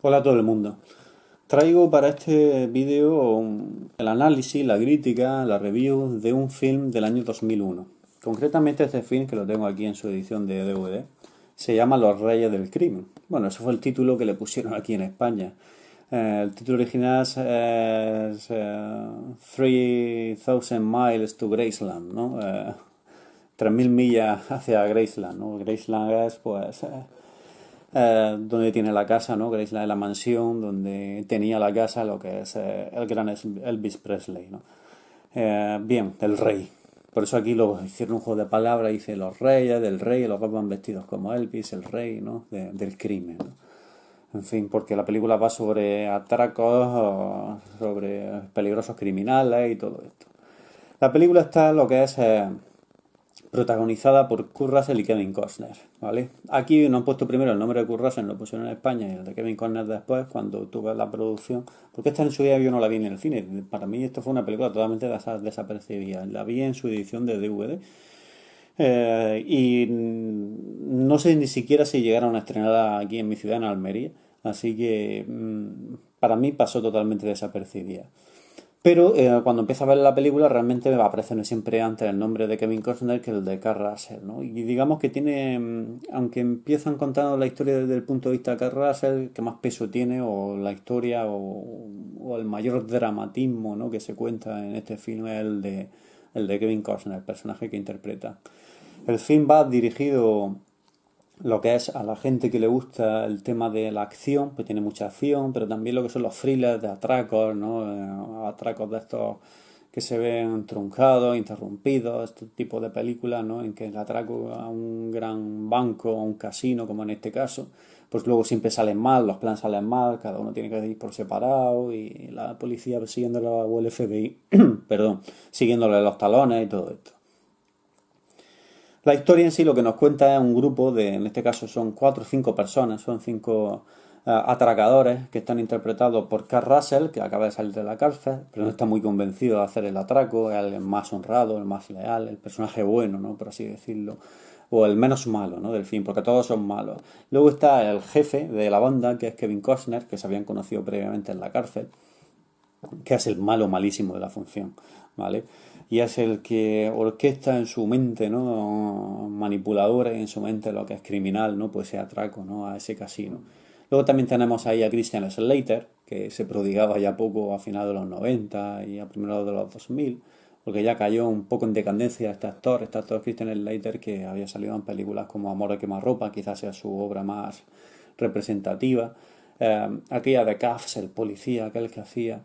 Hola a todo el mundo. Traigo para este vídeo el análisis, la crítica, la review de un film del año 2001. Concretamente este film, que lo tengo aquí en su edición de DVD, se llama Los Reyes del Crimen. Bueno, ese fue el título que le pusieron aquí en España. Eh, el título original es, 3000 eh, Miles to Graceland, ¿no? 3.000 eh, millas hacia Graceland, ¿no? Graceland es, pues... Eh, donde tiene la casa, ¿no? Que es la, la mansión donde tenía la casa lo que es eh, el gran Elvis Presley, ¿no? Eh, bien, el rey. Por eso aquí lo hicieron un juego de palabras, dice los reyes, del rey, los dos van vestidos como Elvis, el rey, ¿no? del crimen, En fin, porque la película va sobre atracos, sobre peligrosos criminales y todo esto. La película está lo que es protagonizada por Kurt Russell y Kevin Costner, ¿vale? Aquí no han puesto primero el nombre de Kurt Russell, lo pusieron en España y el de Kevin Costner después, cuando tuve la producción, porque esta en su día yo no la vi en el cine, para mí esto fue una película totalmente desapercibida, la vi en su edición de DVD eh, y no sé ni siquiera si llegaron a estrenada aquí en mi ciudad, en Almería, así que mm, para mí pasó totalmente desapercibida. Pero eh, cuando empieza a ver la película realmente me va a aparecer siempre antes el nombre de Kevin Costner que el de Carl Russell, ¿no? Y digamos que tiene, mm, aunque empiezan contando la historia desde el punto de vista de Carl Russell, que más peso tiene o la historia o, el mayor dramatismo, ¿no? Que se cuenta en este film es el de, el de Kevin Costner, el personaje que interpreta. El film va dirigido lo que es a la gente que le gusta el tema de la acción, pues tiene mucha acción, pero también lo que son los thrillers de atracos, ¿no? Eh, atracos de estos que se ven truncados, interrumpidos, este tipo de películas, ¿no? En que el atraco a un gran banco, a un casino, como en este caso, pues luego siempre salen mal, los planes salen mal, cada uno tiene que ir por separado y la policía siguiéndolo o el FBI, perdón, siguiéndole los talones y todo esto. La historia en sí lo que nos cuenta es un grupo de, en este caso son cuatro o cinco personas, son cinco eh, atracadores que están interpretados por Carl Russell, que acaba de salir de la cárcel, pero no está muy convencido de hacer el atraco, es el más honrado, el más leal, el personaje bueno, ¿no? por así decirlo, o el menos malo, ¿no? Del fin, porque todos son malos. Luego está el jefe de la banda, que es Kevin Costner, que se habían conocido previamente en la cárcel, que es el malo malísimo de la función, ¿vale? y es el que orquesta en su mente, ¿no? Manipulador en su mente lo que es criminal, ¿no? Pues ese atraco, ¿no? A ese casino. Luego también tenemos ahí a Christian Slater, que se prodigaba ya poco a finales de los 90 y a primeros de los 2000, porque ya cayó un poco en decadencia este actor, este actor Christian Slater que había salido en películas como Amor de quemarropa, quizás sea su obra más representativa, eh, aquella de Caffs, el policía, aquel que hacía,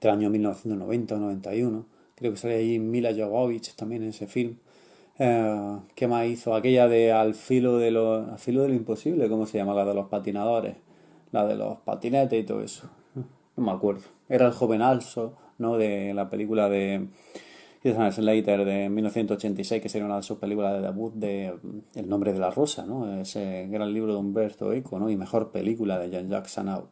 el año 1990 91 creo que sale ahí Mila Jovovich también en ese film. Eh, ¿Qué más hizo? Aquella de Al filo de lo, al filo imposible, ¿cómo se llama? La de los patinadores, la de los patinetes y todo eso. No me acuerdo. Era el joven Also, ¿no? De la película de Slater de 1986, que sería una de sus películas de debut de El nombre de la rosa, ¿no? Ese gran libro de Humberto Eco, ¿no? Y mejor película de Jean-Jacques Sanaud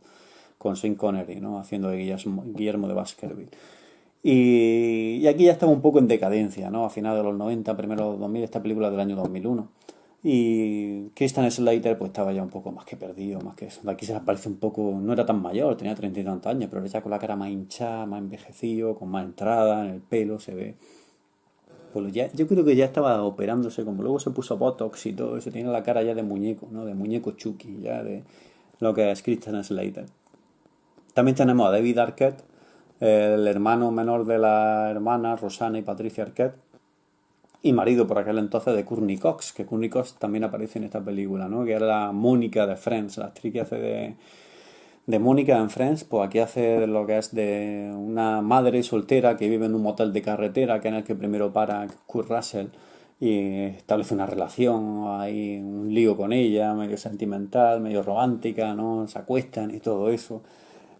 con Sean Connery, ¿no? Haciendo de Guillermo de Baskerville. Y, aquí ya estaba un poco en decadencia, ¿no? A finales de los 90, primeros 2000, esta película del año 2001. Y Christian Slater pues estaba ya un poco más que perdido, más que aquí se parece un poco, no era tan mayor, tenía treinta y tantos años, pero ya con la cara más hinchada, más envejecido, con más entrada en el pelo, se ve. Pues ya, yo creo que ya estaba operándose, como luego se puso Botox y todo eso, tiene la cara ya de muñeco, ¿no? De muñeco Chucky, ya de lo que es Christian Slater. También tenemos a David Arquette, el hermano menor de la hermana Rosana y Patricia Arquette, y marido por aquel entonces de Courtney Cox, que Courtney Cox también aparece en esta película, ¿no? que era la Mónica de Friends, la actriz que hace de, de Mónica en Friends, pues aquí hace lo que es de una madre soltera que vive en un motel de carretera, que en el que primero para Kurt Russell y establece una relación, hay un lío con ella, medio sentimental, medio romántica, ¿no? Se acuestan y todo eso.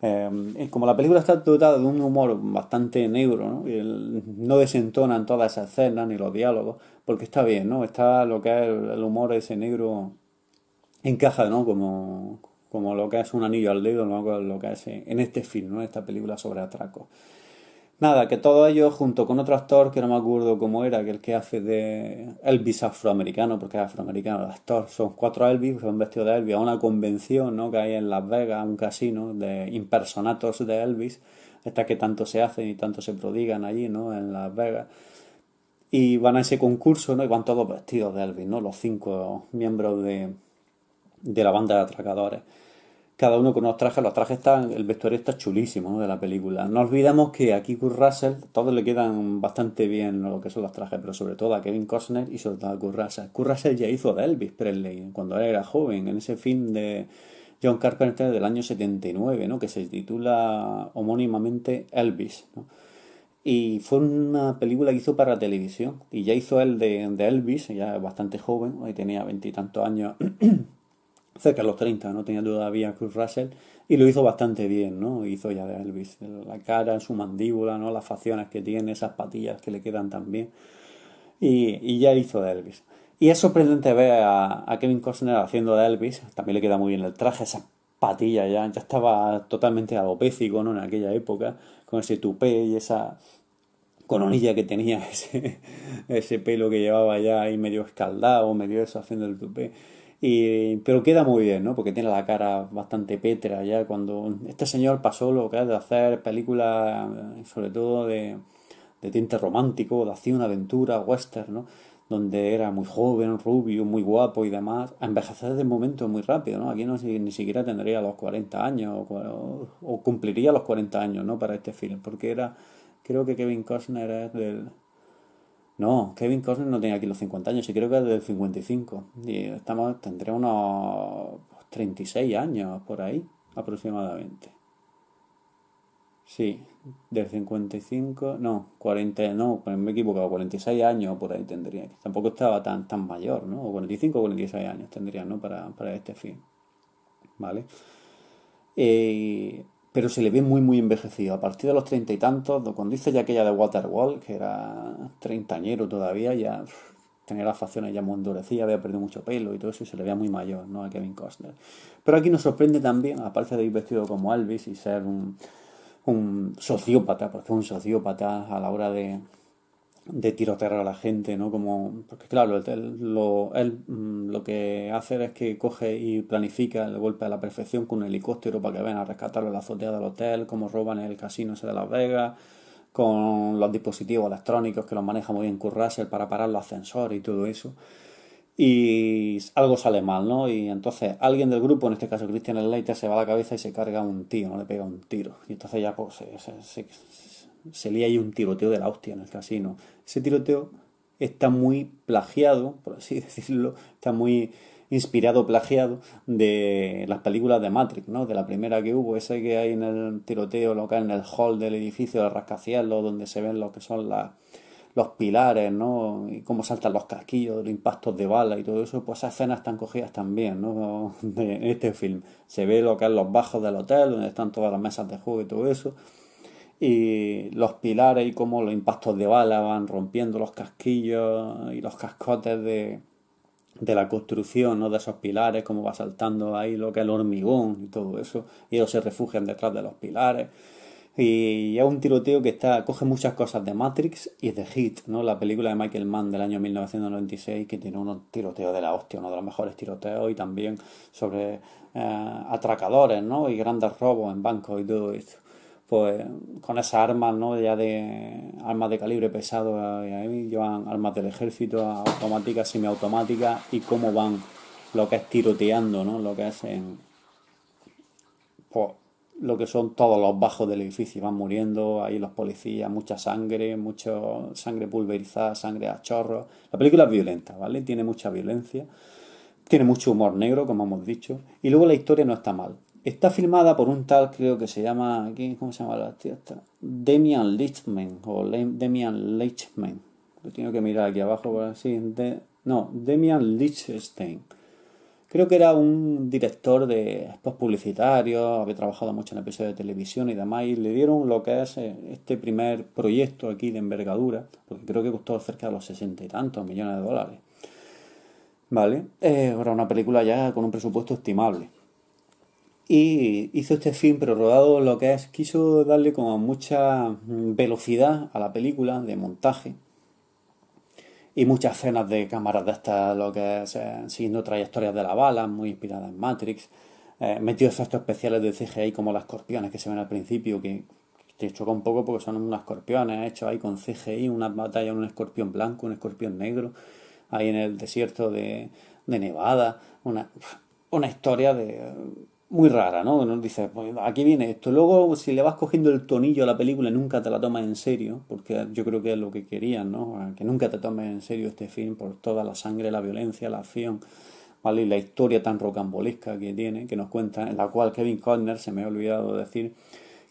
Eh, como la película está dotada de un humor bastante negro, ¿no? El, no desentonan todas esas escenas ni los diálogos, porque está bien, ¿no? Está lo que es el, humor ese negro encaja, ¿no? Como, como lo que es un anillo al dedo, lo que es en este film, ¿no? Esta película sobre atracos. Nada, que todo ello junto con otro actor que no me acuerdo cómo era, que el que hace de Elvis afroamericano, porque es afroamericano el actor, son cuatro Elvis, son vestidos de Elvis, a una convención ¿no? que hay en Las Vegas, un casino de impersonatos de Elvis, estas que tanto se hacen y tanto se prodigan allí ¿no? en Las Vegas. Y van a ese concurso ¿no? y van todos vestidos de Elvis, ¿no? los cinco miembros de, de la banda de atracadores cada uno con unos trajes, los trajes están, el vestuario está chulísimo de la película. No olvidemos que aquí Kurt Russell, todos le quedan bastante bien lo que son los trajes, pero sobre todo a Kevin Costner y sobre todo a Kurt Russell. Kurt Russell ya hizo de Elvis Presley cuando él era joven, en ese film de John Carpenter del año 79, ¿no? que se titula homónimamente Elvis. Y fue una película que hizo para la televisión. Y ya hizo él de, Elvis, ya bastante joven, hoy tenía veintitantos años. cerca de los 30, no tenía duda todavía Cruz Russell, y lo hizo bastante bien, ¿no? Hizo ya de Elvis, la cara, su mandíbula, ¿no? Las facciones que tiene, esas patillas que le quedan también, y, y ya hizo de Elvis. Y es sorprendente ver a, Kevin Costner haciendo de Elvis, también le queda muy bien el traje, esas patillas ya, ya estaba totalmente alopécico, ¿no? En aquella época, con ese tupé y esa coronilla que tenía, ese, ese pelo que llevaba ya ahí medio escaldado, medio eso haciendo el tupé y, pero queda muy bien, ¿no? Porque tiene la cara bastante petra, ya. Cuando este señor pasó lo que es de hacer películas, eh, sobre todo de, tinte romántico, de hacer una aventura, western, ¿no? Donde era muy joven, rubio, muy guapo y demás, a envejecer de momento muy rápido, ¿no? Aquí no, ni siquiera tendría los 40 años o, o cumpliría los 40 años, ¿no? Para este film, porque era, creo que Kevin Costner es del no, Kevin Costner no tenía aquí los 50 años, y creo que es del 55. Y estamos, tendré unos 36 pues, años por ahí, aproximadamente. Sí, del 55, no, 40, no, pues me he equivocado, 46 años por ahí tendría. Tampoco estaba tan, tan mayor, ¿no? O 45 o 46 años tendría, ¿no? Para, para este fin. ¿Vale? Eh, pero se le ve muy, muy envejecido. A partir de los treinta y tantos, cuando dice ya aquella de Wall, que era treintañero todavía, ya tenía las facciones ya muy endurecidas, había perdido mucho pelo y todo eso, y se le veía muy mayor, ¿no? A Kevin Costner. Pero aquí nos sorprende también, aparte de ir vestido como Alvis y ser un, un sociópata, porque un sociópata a la hora de, de tirotear a la gente, ¿no? Como, porque claro, él, lo, él, mm, lo que hace es que coge y planifica el golpe a la perfección con un helicóptero para que vengan a rescatarlo en la azotea del hotel, como roban el casino ese de Las Vegas, con los dispositivos electrónicos que los maneja muy bien Kurt para parar los ascensor y todo eso. Y algo sale mal, ¿no? Y entonces alguien del grupo, en este caso Christian Leiter, se va a la cabeza y se carga a un tío, no le pega un tiro. Y entonces ya pues, se, lía ahí un tiroteo de la hostia en el casino ese tiroteo está muy plagiado, por así decirlo, está muy inspirado, plagiado de las películas de Matrix, ¿no? De la primera que hubo, ese que hay en el tiroteo local, en el hall del edificio de rascacielos, donde se ven lo que son las, los pilares, ¿no? Y cómo saltan los casquillos, los impactos de bala y todo eso, pues esas escenas están cogidas también, ¿no? De, en este film. Se ve lo que es los bajos del hotel, donde están todas las mesas de juego y todo eso y los pilares y cómo los impactos de bala van rompiendo los casquillos y los cascotes de, de la construcción, ¿no? de esos pilares, cómo va saltando ahí lo que es el hormigón y todo eso, y ellos se refugian detrás de los pilares. Y es un tiroteo que está coge muchas cosas de Matrix y de Hit, ¿no? La película de Michael Mann del año 1996 que tiene unos tiroteos de la hostia, uno de los mejores tiroteos y también sobre eh, atracadores, ¿no? Y grandes robos en bancos y todo esto pues con esas armas, ¿no? Ya de armas de calibre pesado, llevan armas del ejército, automáticas, semiautomáticas, y cómo van lo que es tiroteando, ¿no? Lo que hacen pues, lo que son todos los bajos del edificio, van muriendo, ahí los policías, mucha sangre, mucho sangre pulverizada, sangre a chorros. La película es violenta, ¿vale? Tiene mucha violencia, tiene mucho humor negro, como hemos dicho, y luego la historia no está mal. Está filmada por un tal, creo que se llama, ¿cómo se llama la tía Damian Demian o Demian Lo tengo que mirar aquí abajo por no, Demian Lichtenstein. Creo que era un director de spots publicitarios, había trabajado mucho en episodios de televisión y demás, y le dieron lo que es eh, este primer proyecto aquí de envergadura, porque creo que costó cerca de los sesenta y tantos millones de dólares. ¿Vale? Eh, era una película ya con un presupuesto estimable y hizo este film rodado lo que es, quiso darle como mucha velocidad a la película de montaje y muchas escenas de cámaras de estas, lo que es eh, siguiendo trayectorias de la bala, muy inspiradas en Matrix, eh, metió efectos especiales de CGI como las escorpiones que se ven al principio, que te choca un poco porque son unos escorpiones hecho ahí con CGI, una batalla un escorpión blanco, un escorpión negro, ahí en el desierto de, de Nevada, una, una historia de muy rara, ¿no? Nos dice, pues, aquí viene esto. Luego, si le vas cogiendo el tonillo a la película, nunca te la tomas en serio, porque yo creo que es lo que querían, ¿no? Que nunca te tomes en serio este film por toda la sangre, la violencia, la acción, ¿vale? Y la historia tan rocambolesca que tiene, que nos cuenta, en la cual Kevin Cotner, se me ha olvidado decir,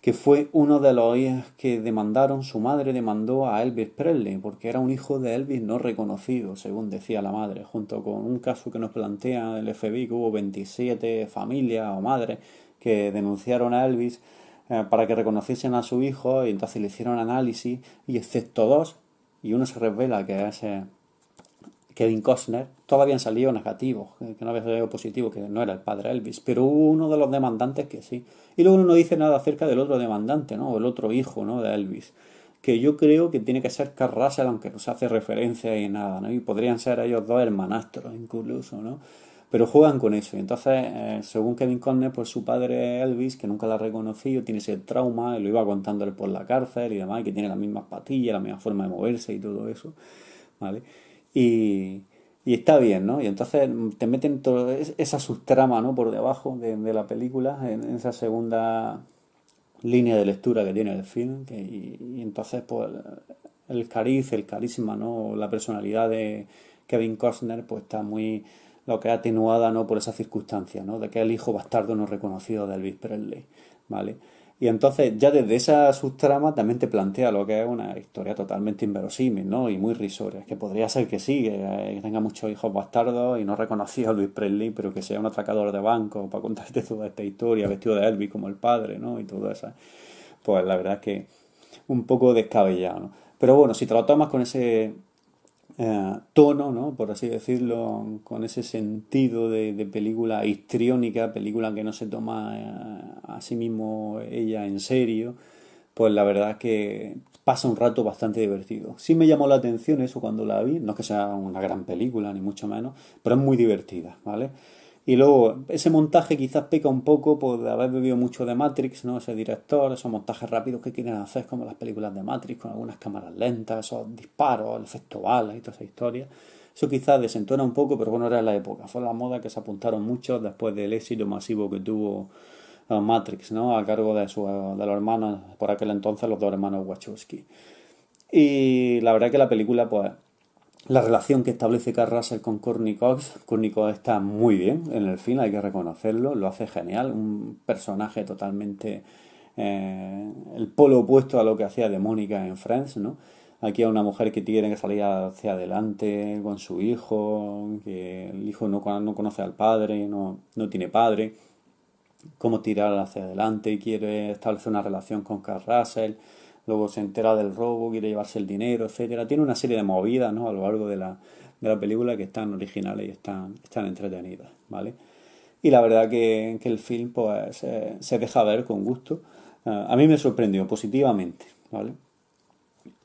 que fue uno de los que demandaron, su madre demandó a Elvis Presley, porque era un hijo de Elvis no reconocido, según decía la madre, junto con un caso que nos plantea el FBI, que hubo 27 familias o madres que denunciaron a Elvis eh, para que reconociesen a su hijo, y entonces le hicieron análisis, y excepto dos, y uno se revela que es eh, Kevin Costner, todavía han salido negativos, eh, que no había salido positivo, que no era el padre Elvis, pero uno de los demandantes que sí. Y luego uno no dice nada acerca del otro demandante, ¿no? O el otro hijo, ¿no? De Elvis, que yo creo que tiene que ser Carl aunque no se hace referencia y nada, ¿no? Y podrían ser ellos dos hermanastros incluso, ¿no? Pero juegan con eso. Y entonces, eh, según Kevin Costner, pues su padre Elvis, que nunca la ha reconocido, tiene ese trauma, y lo iba contándole por la cárcel y demás, que tiene las mismas patillas, la misma forma de moverse y todo eso, ¿vale? y, está bien, ¿no? Y entonces te meten toda esa subtrama, ¿no? Por debajo de, la película, en, esa segunda línea de lectura que tiene el film, y, entonces, pues, el cariz, el carisma, ¿no? La personalidad de Kevin Costner, pues está muy, lo que es atenuada, ¿no? Por esa circunstancia, ¿no? De que es el hijo bastardo no reconocido de Elvis Presley, ¿vale? Y entonces ya desde esa subtrama también te plantea lo que es una historia totalmente inverosímil, ¿no? Y muy risoria. Que podría ser que sí, eh, que tenga muchos hijos bastardos y no reconocía a Luis Presley, pero que sea un atracador de banco para contarte toda esta historia, vestido de Elvis como el padre, ¿no? Y todo eso. Pues la verdad es que un poco descabellado, Pero bueno, si te lo tomas con ese eh, tono, ¿no? por así decirlo, con ese sentido de, película histriónica, película que no se toma eh, a sí mismo ella en serio, pues la verdad es que pasa un rato bastante divertido. Sí me llamó la atención eso cuando la vi, no es que sea una gran película, ni mucho menos, pero es muy divertida, ¿vale? Y luego, ese montaje quizás peca un poco por haber vivido mucho de Matrix, ¿no? Ese director, esos montajes rápidos que quieren hacer, como las películas de Matrix, con algunas cámaras lentas, esos disparos, el efecto y toda esa historia. Eso quizás desentona un poco, pero bueno, era la época. Fue la moda que se apuntaron muchos después del éxito masivo que tuvo eh, Matrix, ¿no? A cargo de, su, de los hermanos, por aquel entonces, los dos hermanos Wachowski. Y la verdad que la película, pues, la relación que establece Carl Russell con Courtney Cox, Cox está muy bien en el fin hay que reconocerlo, lo hace genial, un personaje totalmente eh, el polo opuesto a lo que hacía de Mónica en Friends, ¿no? Aquí hay una mujer que tiene que salir hacia adelante con su hijo, que el hijo no, conoce al padre, no, no tiene padre, cómo tirar hacia adelante, quiere establecer una relación con Carl Russell, luego se entera del robo, quiere llevarse el dinero, etcétera. Tiene una serie de movidas ¿no? a lo largo de la, de la película que están originales y están, están entretenidas, ¿vale? Y la verdad que, que el film pues, eh, se deja ver con gusto. Eh, a mí me sorprendió positivamente, ¿vale?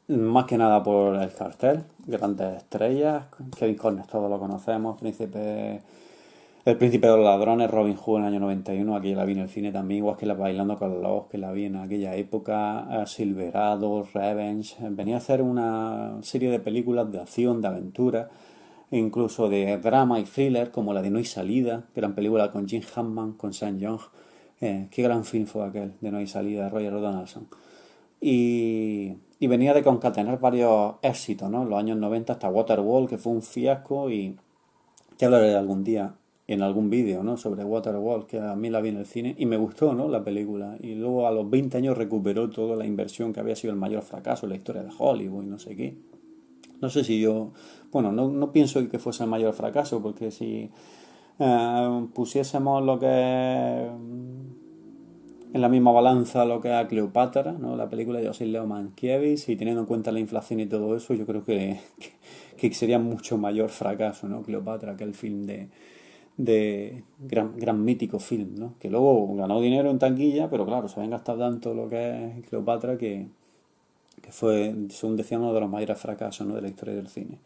Más que nada por el cartel, grandes estrellas, Kevin Cornes todos lo conocemos, Príncipe el Príncipe de los Ladrones, Robin Hood en el año 91, aquella la vi en el cine también, igual que la Bailando con los que la vi en aquella época, eh, Silverado, Revenge. Eh, venía a hacer una serie de películas de acción, de aventura, incluso de drama y thriller, como la de No hay salida, gran película con Jim Hammond, con Sam Young. Eh, qué gran film fue aquel de No hay salida, de Roger Donaldson. Y, y venía de concatenar varios éxitos, ¿no? los años 90 hasta Waterwall, que fue un fiasco y lo hablaré algún día en algún vídeo, ¿no? Sobre Waterworld, que a mí la vi en el cine y me gustó, ¿no? La película. Y luego a los 20 años recuperó toda la inversión que había sido el mayor fracaso en la historia de Hollywood no sé qué. No sé si yo... Bueno, no, no pienso que fuese el mayor fracaso, porque si eh, pusiésemos lo que... Mm, en la misma balanza lo que a Cleopatra, ¿no? la película de José Leo Mankiewicz, y teniendo en cuenta la inflación y todo eso, yo creo que, que, que sería mucho mayor fracaso, ¿no? Cleopatra, que el film de, de gran, gran mítico film, ¿no? Que luego ganó dinero en tanquilla, pero claro, se habían gastado tanto lo que es Cleopatra que, fue, según decían, uno de los mayores fracasos de la historia del cine.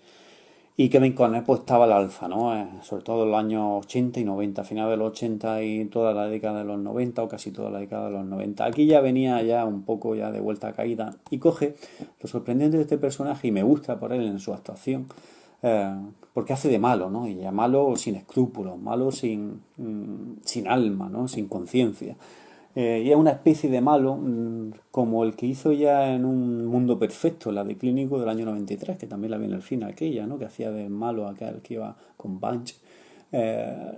Y Kevin Conner pues estaba al alfa, ¿no? Eh, sobre todo en los años 80 y 90, final de los 80 y toda la década de los 90 o casi toda la década de los 90. Aquí ya venía ya un poco ya de vuelta a caída y coge lo sorprendente de este personaje y me gusta por él en su actuación eh, porque hace de malo, ¿no? Y a malo sin escrúpulos, malo sin, mm, sin alma, ¿no? Sin conciencia. Eh, y es una especie de malo mm, como el que hizo ya en un mundo perfecto, la de Clínico del año 93, que también la vi en el aquella, ¿no? que hacía de malo aquel que iba con Bunch, eh,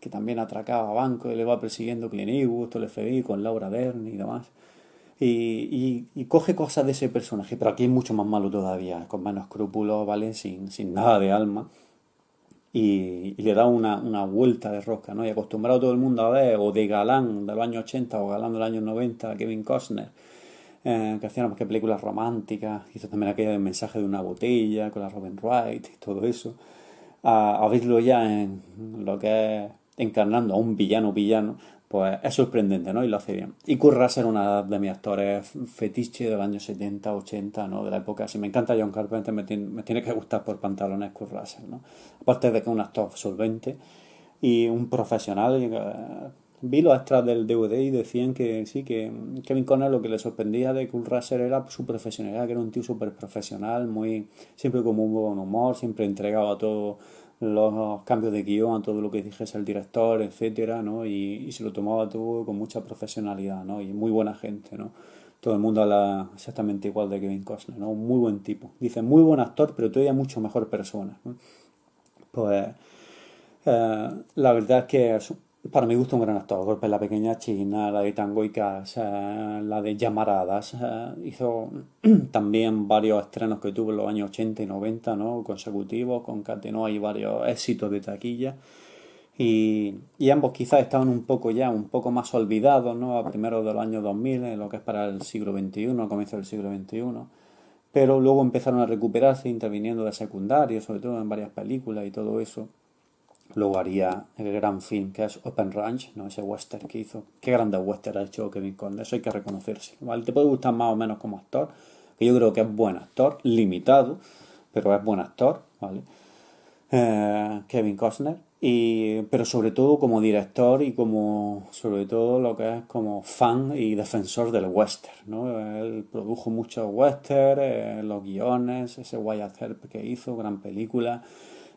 que también atracaba a banco y le va persiguiendo Clínico, esto el FBI con Laura Dern y demás y, coge cosas de ese personaje, pero aquí es mucho más malo todavía, con menos escrúpulos, ¿vale? Sin, sin nada de alma. Y, le da una, una, vuelta de rosca, ¿no? Y acostumbrado todo el mundo a ver, o de galán del año años 80 o galán del año 90, Kevin Costner, eh, que hacían películas románticas, hizo también aquella del mensaje de una botella con la Robin Wright y todo eso, a, a verlo ya en lo que es encarnando a un villano villano pues es sorprendente, ¿no? Y lo hace bien. Y Kurt Russell, una de mis actores fetiche del año 70, 80, ¿no? De la época. Si me encanta John Carpenter, me tiene, que gustar por pantalones Kurt Russell, ¿no? Aparte de que es un actor solvente y un profesional. Eh, vi los extras del DVD y decían que sí, que Kevin Conner lo que le sorprendía de Kurt Russell era su profesionalidad, que era un tío súper profesional, muy, siempre con un buen humor, siempre entregado a todo los cambios de guión, todo lo que dijese el director, etcétera, ¿no? Y, se lo tomaba todo con mucha profesionalidad, ¿no? Y muy buena gente, ¿no? Todo el mundo habla exactamente igual de Kevin Costner, ¿no? Muy buen tipo. Dice, muy buen actor, pero todavía mucho mejor persona. Pues eh, la verdad es que para mi gusta un gran actor. Golpe la pequeña china, la de Tangoicas, la de Llamaradas. Eh, hizo también varios estrenos que tuvo en los años 80 y 90, ¿no? Consecutivos, concatenó y varios éxitos de taquilla. Y, ambos quizás estaban un poco ya, un poco más olvidados, ¿no? A primeros de los años 2000, en lo que es para el siglo XXI, comienzo del siglo XXI. Pero luego empezaron a recuperarse interviniendo de secundario, sobre todo en varias películas y todo eso. Luego haría el gran film que es Open Ranch, ¿no? Ese western que hizo. Qué grande western ha hecho Kevin Costner eso hay que reconocerse. ¿vale? Te puede gustar más o menos como actor, que yo creo que es buen actor, limitado, pero es buen actor, ¿vale? Eh, Kevin Costner. Y, pero sobre todo como director y como sobre todo lo que es como fan y defensor del western, ¿no? Él produjo muchos western, eh, los guiones, ese Wyatt Earp que hizo, gran película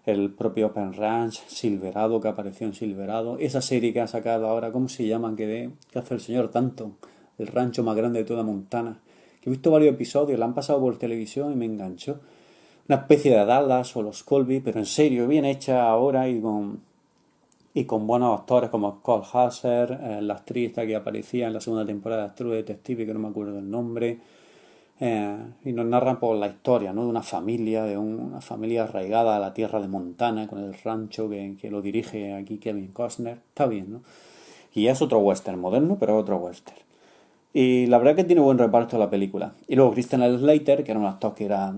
el propio Open Ranch, Silverado, que apareció en Silverado, esa serie que ha sacado ahora, ¿cómo se llaman? Que, de, que hace el señor tanto? el rancho más grande de toda Montana, que he visto varios episodios, la han pasado por televisión y me enganchó. Una especie de Dallas o los Colby, pero en serio, bien hecha ahora y con, y con buenos actores como Scott Husser, eh, la actriz que aparecía en la segunda temporada de True Detective, que no me acuerdo del nombre, eh, y nos narran por la historia ¿no? de una familia, de una familia arraigada a la tierra de Montana, con el rancho que, que lo dirige aquí Kevin Costner. Está bien, ¿no? Y es otro western moderno, pero otro western. Y la verdad que tiene buen reparto la película. Y luego Christian Slater, que era un actor que era,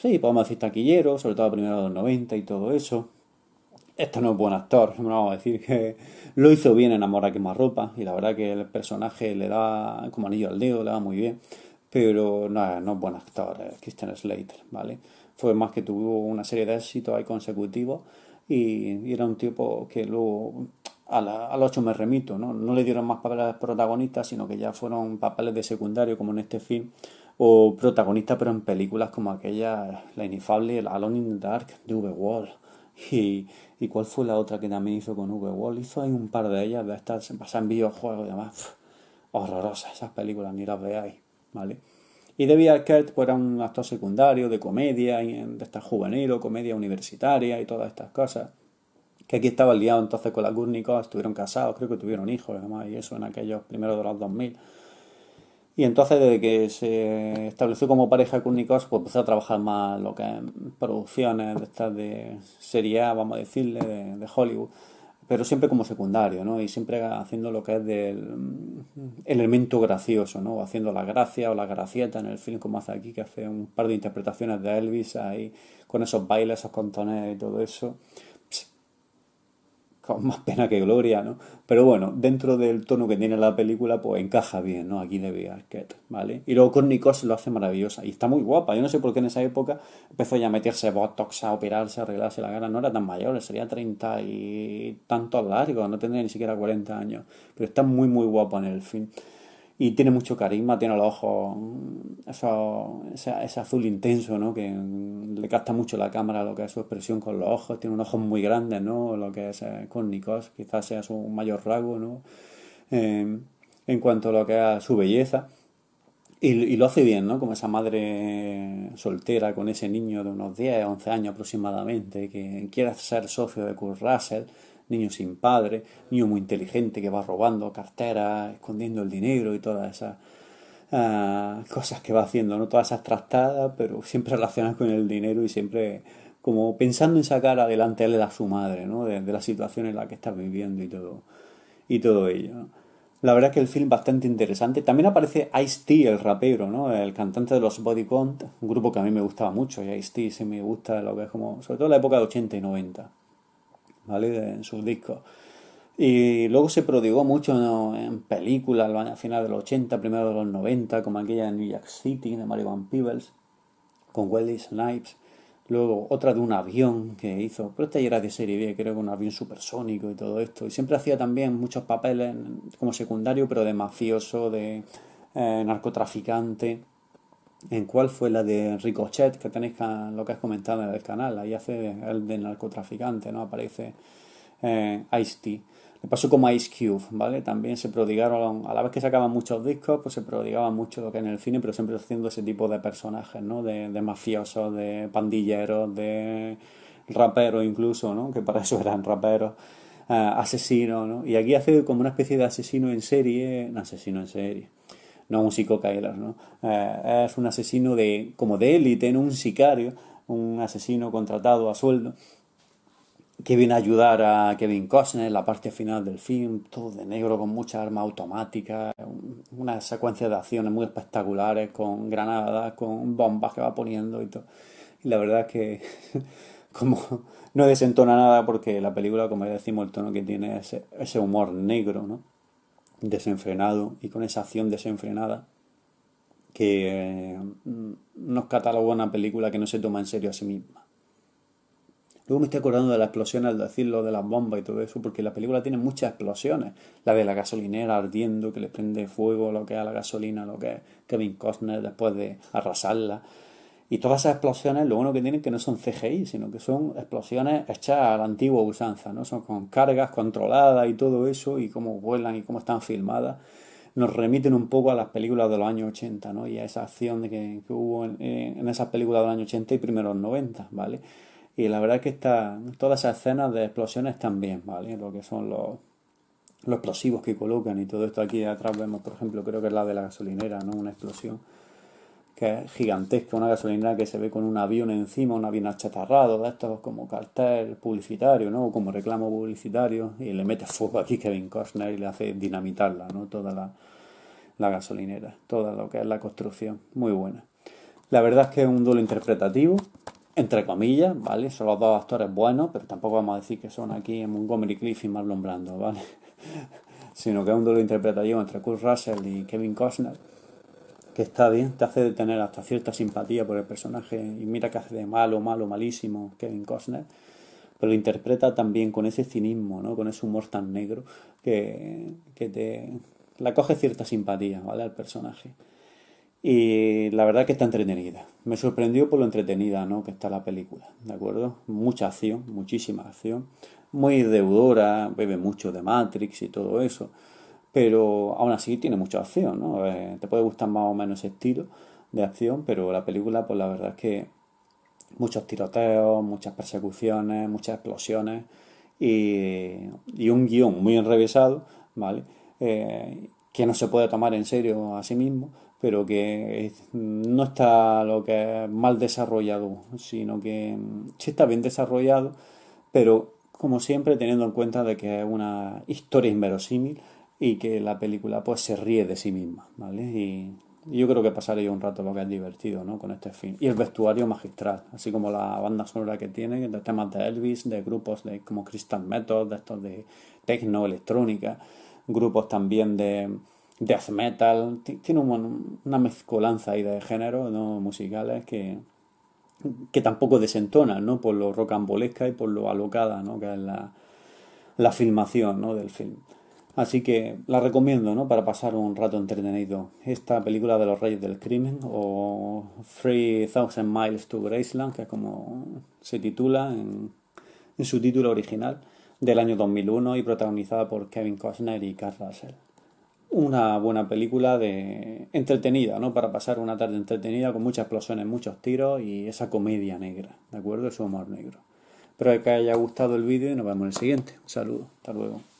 sí, podemos decir taquillero, sobre todo primero de los 90 y todo eso. Este no es buen actor, no vamos a decir que lo hizo bien en Amor a quemarropa. Y la verdad que el personaje le da como anillo al dedo, le da muy bien pero nada, no es buen actor, eh, Christian Slater, ¿vale? Fue más que tuvo una serie de éxitos ahí consecutivos y, era un tipo que luego a los 8 me remito, ¿no? No le dieron más papeles protagonistas, sino que ya fueron papeles de secundario, como en este film, o protagonistas, pero en películas como aquella, La Inefable, Alone in the Dark, de V. Wall. Y, cuál fue la otra que también hizo con V. Wall? Hizo ahí un par de ellas, de estar en videojuegos y demás. horrorosas esas películas, ni las veáis. Y David Arquette pues, era un actor secundario de comedia, de esta juvenil o comedia universitaria y todas estas cosas. Que aquí estaba liado entonces con la Kurnikos, estuvieron casados, creo que tuvieron hijos además, y eso en aquellos primeros de los 2000. Y entonces desde que se estableció como pareja Kurnikos, pues empezó a trabajar más lo que producciones de estas de serie A, vamos a decirle, de Hollywood pero siempre como secundario, ¿no? Y siempre haciendo lo que es del mm, elemento gracioso, ¿no? haciendo la gracia o la gracieta en el film como hace aquí, que hace un par de interpretaciones de Elvis ahí, con esos bailes, esos contones y todo eso con más pena que gloria, ¿no? Pero bueno, dentro del tono que tiene la película, pues encaja bien, ¿no? Aquí de Arquette, ¿vale? Y luego con se lo hace maravillosa y está muy guapa. Yo no sé por qué en esa época empezó ya a meterse botox, a operarse, a arreglarse la cara. No era tan mayor, sería treinta y tantos largos, no tendría ni siquiera cuarenta años. Pero está muy, muy guapa en el film y tiene mucho carisma, tiene los ojos, mm, eso, ese, azul intenso, ¿no? Que mm, le capta mucho la cámara lo que es su expresión con los ojos, tiene unos ojos muy grandes, ¿no? Lo que es con eh, Nikos, quizás sea su mayor rasgo, ¿no? Em, en cuanto a lo que es su belleza. Y, lo hace bien, ¿no? Como esa madre soltera con ese niño de unos 10, 11 años aproximadamente, que quiere ser socio de Kurt Russell niño sin padre, niño muy inteligente que va robando carteras, escondiendo el dinero y todas esas ah, cosas que va haciendo, ¿no? Todas esas trastadas, pero siempre relacionadas con el dinero y siempre como pensando en sacar adelante a él su madre, ¿no? De, la situación en la que está viviendo y todo, y todo ello, La verdad es que el film bastante interesante. También aparece Ice-T, el rapero, ¿no? El cantante de los Body Count, un grupo que a mí me gustaba mucho. Y Ice-T sí me gusta lo que es como... Sobre todo en la época de 80 y 90. ¿vale? en sus discos. Y luego se prodigó mucho en películas al final de los 80, primero de los 90, como aquella de New York City, de Mario Van Peebles, con Wesley Snipes. Luego otra de un avión que hizo, pero esta ya era de serie B, creo que un avión supersónico y todo esto. Y siempre hacía también muchos papeles como secundario, pero de mafioso, de eh, narcotraficante en cuál fue la de Ricochet, que tenéis lo que has comentado en el canal, ahí hace el de narcotraficante, ¿no? Aparece eh, Ice-T. Le pasó como Ice Cube, ¿vale? También se prodigaron, a la vez que sacaban muchos discos, pues se prodigaban mucho en el cine, pero siempre haciendo ese tipo de personajes, ¿no? De, de mafiosos, de pandilleros, de raperos incluso, ¿no? Que para eso eran raperos, eh, asesinos, ¿no? Y aquí hace como una especie de asesino en serie, Un asesino en serie no un psicocailer, ¿no? Eh, es un asesino de, como de élite, no un sicario, un asesino contratado a sueldo que viene a ayudar a Kevin Costner, la parte final del film, todo de negro con mucha arma automática, una secuencia de acciones muy espectaculares con granadas, con bombas que va poniendo y todo. Y la verdad es que como no desentona nada porque la película, como ya decimos, el tono que tiene es ese humor negro, ¿no? desenfrenado y con esa acción desenfrenada que mm, nos cataloga una película que no se toma en serio a sí misma. Luego me estoy acordando de la explosión al decirlo de las bombas y todo eso, porque la película tiene muchas explosiones. La de la gasolinera ardiendo, que le prende fuego, lo que es a la gasolina, lo que es Kevin Costner después de arrasarla. Y todas esas explosiones, lo bueno que tienen que no son CGI, sino que son explosiones hechas a la antigua usanza, ¿no? Son con cargas controladas y todo eso, y cómo vuelan y cómo están filmadas, nos remiten un poco a las películas de los años 80, ¿no? Y a esa acción que, hubo en, esas películas de los años 80 y primeros 90, ¿vale? Y la verdad es que todas esas escenas de explosiones también, ¿vale? Lo que son los, los explosivos que colocan y todo esto aquí atrás vemos, por ejemplo, creo que es la de la gasolinera, ¿no? Una explosión que es gigantesca, una gasolinera que se ve con un avión encima, un avión achatarrado, de estos como cartel publicitario, ¿no? como reclamo publicitario, y le mete fuego aquí Kevin Costner y le hace dinamitarla, ¿no? Toda la, gasolinera, toda lo que es la construcción, muy buena. La verdad es que es un duelo interpretativo, entre comillas, ¿vale? Son los dos actores buenos, pero tampoco vamos a decir que son aquí en Montgomery Cliff y Marlon Brando, ¿vale? Sino que es un duelo interpretativo entre Kurt Russell y Kevin Costner que está bien, te hace tener hasta cierta simpatía por el personaje, y mira que hace de malo, malo, malísimo Kevin Costner, pero lo interpreta también con ese cinismo, ¿no? con ese humor tan negro que, que te la coge cierta simpatía ¿vale? al personaje. Y la verdad que está entretenida. Me sorprendió por lo entretenida ¿no? que está la película, ¿de acuerdo? Mucha acción, muchísima acción. Muy deudora, bebe mucho de Matrix y todo eso pero aún así tiene mucha acción, ¿no? Eh, te puede gustar más o menos ese estilo de acción, pero la película, pues la verdad es que muchos tiroteos, muchas persecuciones, muchas explosiones y, un guión muy enrevesado, ¿vale? Eh, que no se puede tomar en serio a sí mismo, pero que no está lo que es mal desarrollado, sino que mm, sí está bien desarrollado, pero como siempre teniendo en cuenta de que es una historia inverosímil, y que la película pues se ríe de sí misma, ¿vale? Y yo creo que pasaré un rato lo que es divertido, ¿no? Con este film. Y el vestuario magistral, así como la banda sonora que tiene, de temas de Elvis, de grupos de como Crystal Method, de estos de techno, electrónica, grupos también de death metal, tiene una mezcolanza ahí de géneros ¿no? musicales que, que tampoco desentona ¿no? Por lo rocambolesca y por lo alocada, ¿no? Que es la, filmación, Del film. Así que la recomiendo, ¿no? Para pasar un rato entretenido. Esta película de los Reyes del Crimen o 3000 Miles to Graceland, que es como se titula en, su título original, del año 2001 y protagonizada por Kevin Costner y Carl Russell. Una buena película de entretenida, ¿no? Para pasar una tarde entretenida con muchas explosiones, muchos tiros y esa comedia negra, ¿de acuerdo? Su humor negro. Espero que haya gustado el vídeo y nos vemos en el siguiente. Un saludo, hasta luego.